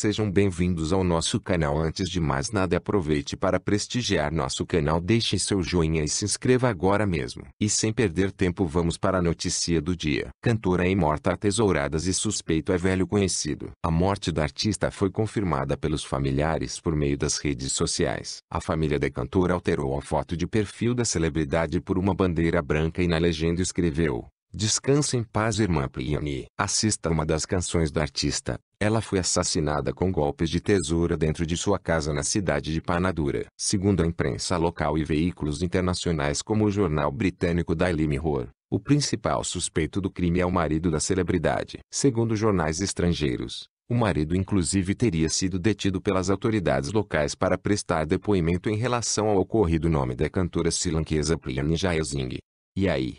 Sejam bem-vindos ao nosso canal. Antes de mais nada, aproveite para prestigiar nosso canal. Deixe seu joinha e se inscreva agora mesmo. E sem perder tempo, vamos para a notícia do dia. Cantora é morta a tesouradas e suspeito é velho conhecido. A morte da artista foi confirmada pelos familiares por meio das redes sociais. A família da cantora alterou a foto de perfil da celebridade por uma bandeira branca e na legenda escreveu: Descanse em paz irmã Pliani. Assista uma das canções da artista. Ela foi assassinada com golpes de tesoura dentro de sua casa na cidade de Panadura. Segundo a imprensa local e veículos internacionais como o jornal britânico Daily Mirror, o principal suspeito do crime é o marido da celebridade. Segundo jornais estrangeiros, o marido inclusive teria sido detido pelas autoridades locais para prestar depoimento em relação ao ocorrido nome da cantora silanquesa Pliani Jayasingh. E aí,